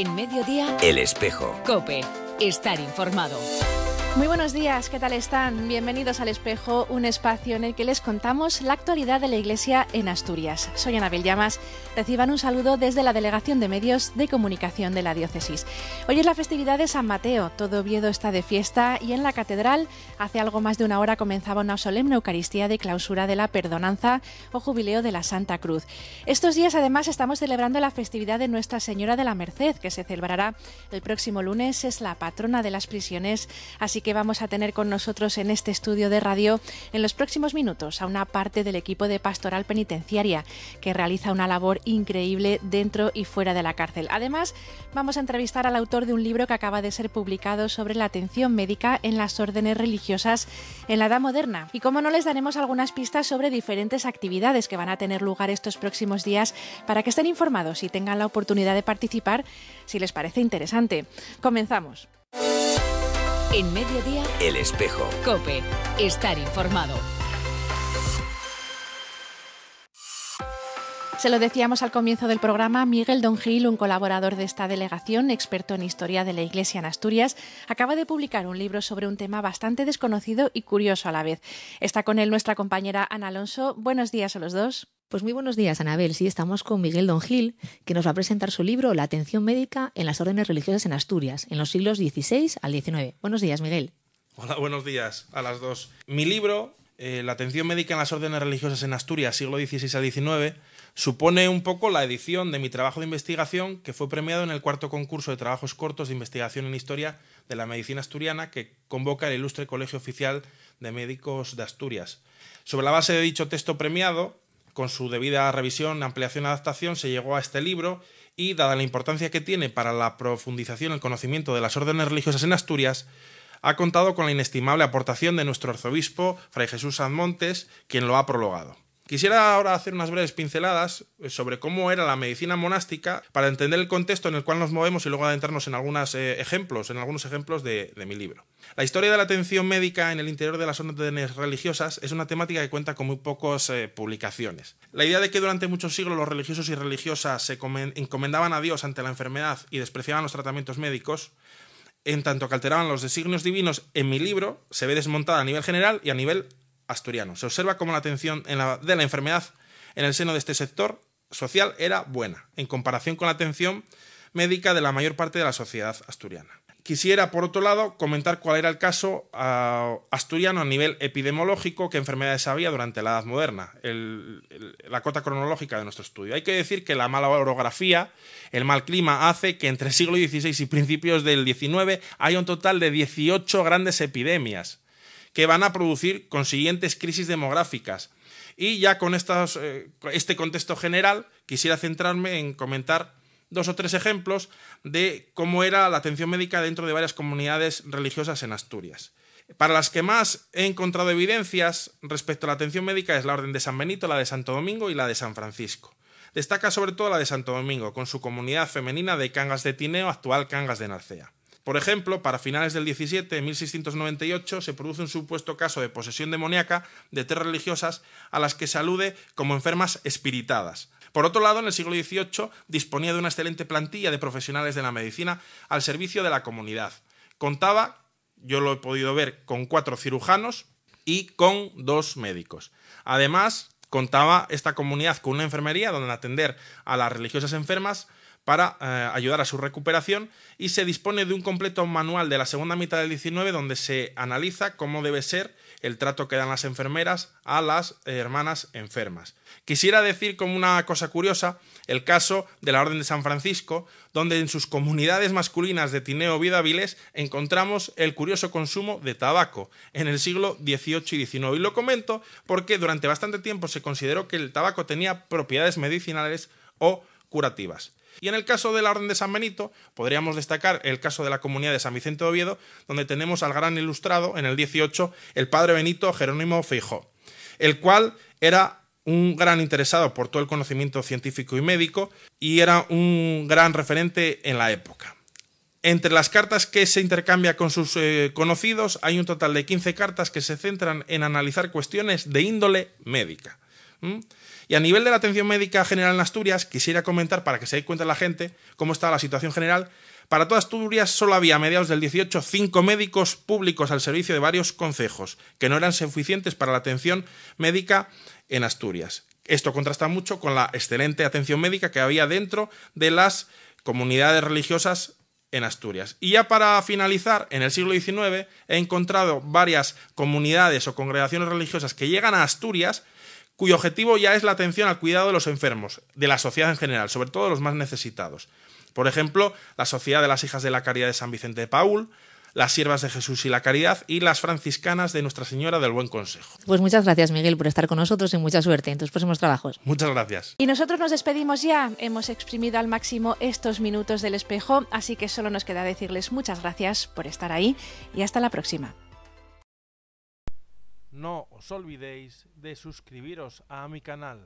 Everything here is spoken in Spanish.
En mediodía, El Espejo. Cope, estar informado. Muy buenos días, ¿qué tal están? Bienvenidos al Espejo, un espacio en el que les contamos la actualidad de la Iglesia en Asturias. Soy Anabel Llamas. Reciban un saludo desde la Delegación de Medios de Comunicación de la Diócesis. Hoy es la festividad de San Mateo, todo Oviedo está de fiesta y en la catedral hace algo más de una hora comenzaba una solemne Eucaristía de clausura de la Perdonanza o Jubileo de la Santa Cruz. Estos días además estamos celebrando la festividad de Nuestra Señora de la Merced, que se celebrará el próximo lunes, es la patrona de las prisiones, así que vamos a tener con nosotros en este estudio de radio en los próximos minutos a una parte del equipo de Pastoral Penitenciaria que realiza una labor increíble dentro y fuera de la cárcel. Además, vamos a entrevistar al autor de un libro que acaba de ser publicado sobre la atención médica en las órdenes religiosas en la edad moderna. Y como no les daremos algunas pistas sobre diferentes actividades que van a tener lugar estos próximos días para que estén informados y tengan la oportunidad de participar si les parece interesante. Comenzamos. En mediodía, El Espejo. Cope, estar informado. Se lo decíamos al comienzo del programa, Miguel Don Gil, un colaborador de esta delegación, experto en historia de la Iglesia en Asturias, acaba de publicar un libro sobre un tema bastante desconocido y curioso a la vez. Está con él nuestra compañera Ana Alonso. Buenos días a los dos. Pues muy buenos días, Anabel. Sí, estamos con Miguel Don Gil, que nos va a presentar su libro La atención médica en las órdenes religiosas en Asturias, en los siglos XVI al XIX. Buenos días, Miguel. Hola, buenos días a las dos. Mi libro, eh, La atención médica en las órdenes religiosas en Asturias, siglo XVI al XIX, supone un poco la edición de mi trabajo de investigación que fue premiado en el cuarto concurso de trabajos cortos de investigación en historia de la medicina asturiana que convoca el ilustre Colegio Oficial de Médicos de Asturias. Sobre la base de dicho texto premiado, con su debida revisión, ampliación, y adaptación se llegó a este libro y, dada la importancia que tiene para la profundización el conocimiento de las órdenes religiosas en Asturias, ha contado con la inestimable aportación de nuestro arzobispo, Fray Jesús Montes, quien lo ha prologado. Quisiera ahora hacer unas breves pinceladas eh, sobre cómo era la medicina monástica para entender el contexto en el cual nos movemos y luego adentrarnos en algunos eh, ejemplos, en algunos ejemplos de, mi libro. La historia de la atención médica en el interior de las órdenes religiosas es una temática que cuenta con muy pocas eh, publicaciones. La idea de que durante muchos siglos los religiosos y religiosas se encomendaban a Dios ante la enfermedad y despreciaban los tratamientos médicos, en tanto que alteraban los designios divinos, en mi libro se ve desmontada a nivel general y a nivel asturiano. Se observa cómo la atención de la enfermedad en el seno de este sector social era buena, en comparación con la atención médica de la mayor parte de la sociedad asturiana. Quisiera, por otro lado, comentar cuál era el caso ah, asturiano a nivel epidemiológico, qué enfermedades había durante la Edad Moderna, la cota cronológica de nuestro estudio. Hay que decir que la mala orografía, el mal clima, hace que entre el siglo XVI y principios del XIX haya un total de 18 grandes epidemias que van a producir consiguientes crisis demográficas. Y ya con eh, este contexto general, quisiera centrarme en comentar dos o tres ejemplos de cómo era la atención médica dentro de varias comunidades religiosas en Asturias. Para las que más he encontrado evidencias respecto a la atención médica es la Orden de San Benito, la de Santo Domingo y la de San Francisco. Destaca sobre todo la de Santo Domingo, con su comunidad femenina de Cangas de Tineo, actual Cangas de Narcea. Por ejemplo, para finales del 17, de 1698, se produce un supuesto caso de posesión demoníaca de tres religiosas a las que se alude como enfermas espiritadas. Por otro lado, en el siglo XVIII disponía de una excelente plantilla de profesionales de la medicina al servicio de la comunidad. Contaba, yo lo he podido ver, con cuatro cirujanos y con dos médicos. Además, contaba esta comunidad con una enfermería donde atender a las religiosas enfermas, para eh, ayudar a su recuperación y se dispone de un completo manual de la segunda mitad del 19 donde se analiza cómo debe ser el trato que dan las enfermeras a las hermanas enfermas. Quisiera decir como una cosa curiosa el caso de la Orden de San Francisco, donde en sus comunidades masculinas de Tineo Viles encontramos el curioso consumo de tabaco en el siglo XVIII y XIX. Y lo comento porque durante bastante tiempo se consideró que el tabaco tenía propiedades medicinales o curativas. Y en el caso de la Orden de San Benito, podríamos destacar el caso de la comunidad de San Vicente de Oviedo, donde tenemos al gran ilustrado en el 18, el padre Benito Jerónimo Feijó, el cual era un gran interesado por todo el conocimiento científico y médico y era un gran referente en la época. Entre las cartas que se intercambia con sus eh, conocidos hay un total de 15 cartas que se centran en analizar cuestiones de índole médica. ¿Mm? Y a nivel de la atención médica general en Asturias, quisiera comentar para que se dé cuenta la gente cómo está la situación general. Para toda Asturias solo había a mediados del 18 cinco médicos públicos al servicio de varios concejos, que no eran suficientes para la atención médica en Asturias. Esto contrasta mucho con la excelente atención médica que había dentro de las comunidades religiosas en Asturias. Y ya para finalizar, en el siglo XIX he encontrado varias comunidades o congregaciones religiosas que llegan a Asturias cuyo objetivo ya es la atención al cuidado de los enfermos, de la sociedad en general, sobre todo los más necesitados. Por ejemplo, la Sociedad de las Hijas de la Caridad de San Vicente de Paul, las Siervas de Jesús y la Caridad y las Franciscanas de Nuestra Señora del Buen Consejo. Pues muchas gracias, Miguel, por estar con nosotros y mucha suerte en tus próximos trabajos. Muchas gracias. Y nosotros nos despedimos ya. Hemos exprimido al máximo estos minutos del espejo, así que solo nos queda decirles muchas gracias por estar ahí y hasta la próxima. No os olvidéis de suscribiros a mi canal.